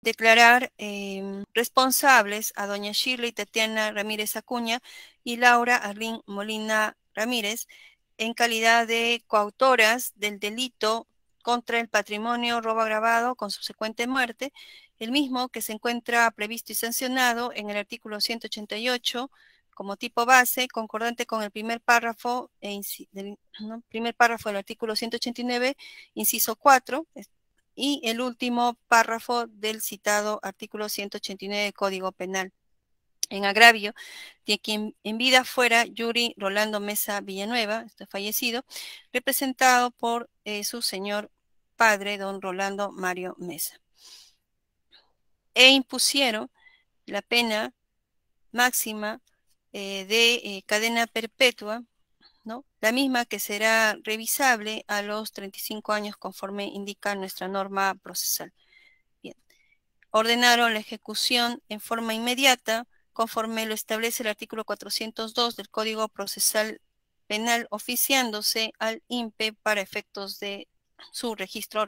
declarar em, responsables a doña Shirley Tatiana Ramírez Acuña y Laura Arlín Molina Ramírez en calidad de coautoras del delito contra el patrimonio robo agravado con subsecuente muerte, el mismo que se encuentra previsto y sancionado en el artículo 188 como tipo base, concordante con el primer párrafo, e del, primer párrafo del artículo 189, inciso 4, y el último párrafo del citado artículo 189 del Código Penal. En agravio de quien en vida fuera Yuri Rolando Mesa Villanueva, este fallecido, representado por eh, su señor padre, don Rolando Mario Mesa. E impusieron la pena máxima eh, de eh, cadena perpetua la misma que será revisable a los 35 años conforme indica nuestra norma procesal. Bien. Ordenaron la ejecución en forma inmediata conforme lo establece el artículo 402 del Código Procesal Penal oficiándose al INPE para efectos de su registro